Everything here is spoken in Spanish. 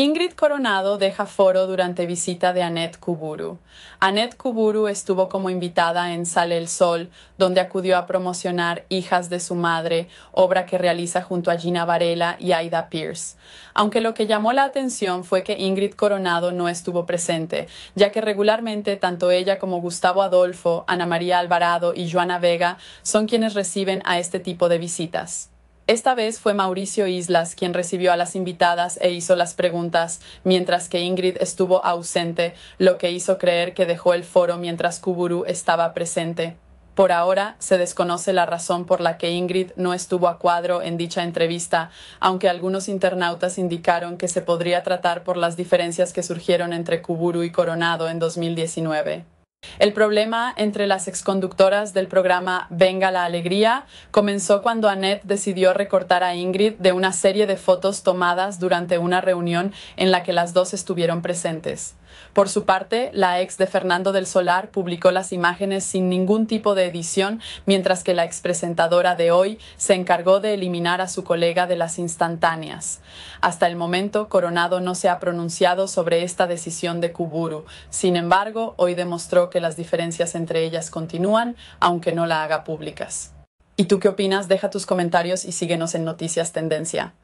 Ingrid Coronado deja foro durante visita de Annette Kuburu. Annette Kuburu estuvo como invitada en Sale el Sol, donde acudió a promocionar Hijas de su madre, obra que realiza junto a Gina Varela y Aida Pierce. Aunque lo que llamó la atención fue que Ingrid Coronado no estuvo presente, ya que regularmente tanto ella como Gustavo Adolfo, Ana María Alvarado y Joana Vega son quienes reciben a este tipo de visitas. Esta vez fue Mauricio Islas quien recibió a las invitadas e hizo las preguntas, mientras que Ingrid estuvo ausente, lo que hizo creer que dejó el foro mientras Kuburu estaba presente. Por ahora se desconoce la razón por la que Ingrid no estuvo a cuadro en dicha entrevista, aunque algunos internautas indicaron que se podría tratar por las diferencias que surgieron entre Kuburu y Coronado en 2019. El problema entre las exconductoras del programa Venga la Alegría comenzó cuando Annette decidió recortar a Ingrid de una serie de fotos tomadas durante una reunión en la que las dos estuvieron presentes. Por su parte, la ex de Fernando del Solar publicó las imágenes sin ningún tipo de edición, mientras que la expresentadora de hoy se encargó de eliminar a su colega de las instantáneas. Hasta el momento, Coronado no se ha pronunciado sobre esta decisión de Kuburu. Sin embargo, hoy demostró que las diferencias entre ellas continúan, aunque no la haga públicas. ¿Y tú qué opinas? Deja tus comentarios y síguenos en Noticias Tendencia.